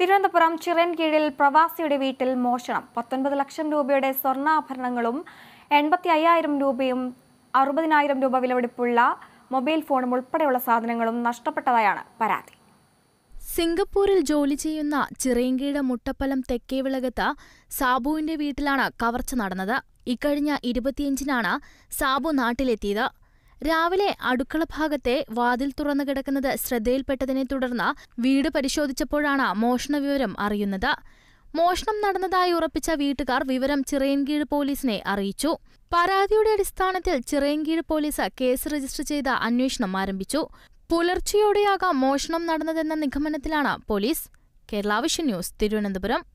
തിരുവനന്തപുരം ചിറൻകീഴിൽ പ്രവാസിയുടെ വീട്ടിൽ മോഷണം പത്തൊൻപത് ലക്ഷം രൂപയുടെ സ്വർണ്ണാഭരണങ്ങളും എൺപത്തി അയ്യായിരം രൂപയും അറുപതിനായിരം രൂപ വിലവെടുപ്പുള്ള മൊബൈൽ ഫോണും ഉൾപ്പെടെയുള്ള സാധനങ്ങളും നഷ്ടപ്പെട്ടതായാണ് പരാതി സിംഗപ്പൂരിൽ ജോലി ചെയ്യുന്ന ചിറയങ്കീട് മുട്ടപ്പലം തെക്കേവിളകത്ത് സാബുവിന്റെ വീട്ടിലാണ് കവർച്ച നടന്നത് ഇക്കഴിഞ്ഞ ഇരുപത്തിയഞ്ചിനാണ് സാബു നാട്ടിലെത്തിയത് രാവിലെ അടുക്കള ഭാഗത്തെ വാതിൽ തുറന്നു കിടക്കുന്നത് ശ്രദ്ധയിൽപ്പെട്ടതിനെ തുടർന്ന് വീട് പരിശോധിച്ചപ്പോഴാണ് മോഷണ വിവരം അറിയുന്നത് മോഷണം നടന്നതായി ഉറപ്പിച്ച വീട്ടുകാർ വിവരം ചിറയൻകീഴ് പോലീസിനെ അറിയിച്ചു പരാതിയുടെ അടിസ്ഥാനത്തിൽ ചിറയൻകീഴ് പോലീസ് കേസ് രജിസ്റ്റർ ചെയ്ത അന്വേഷണം ആരംഭിച്ചു പുലർച്ചെയോടെയാകാം മോഷണം നടന്നതെന്ന നിഗമനത്തിലാണ് പോലീസ് കേരള ന്യൂസ് തിരുവനന്തപുരം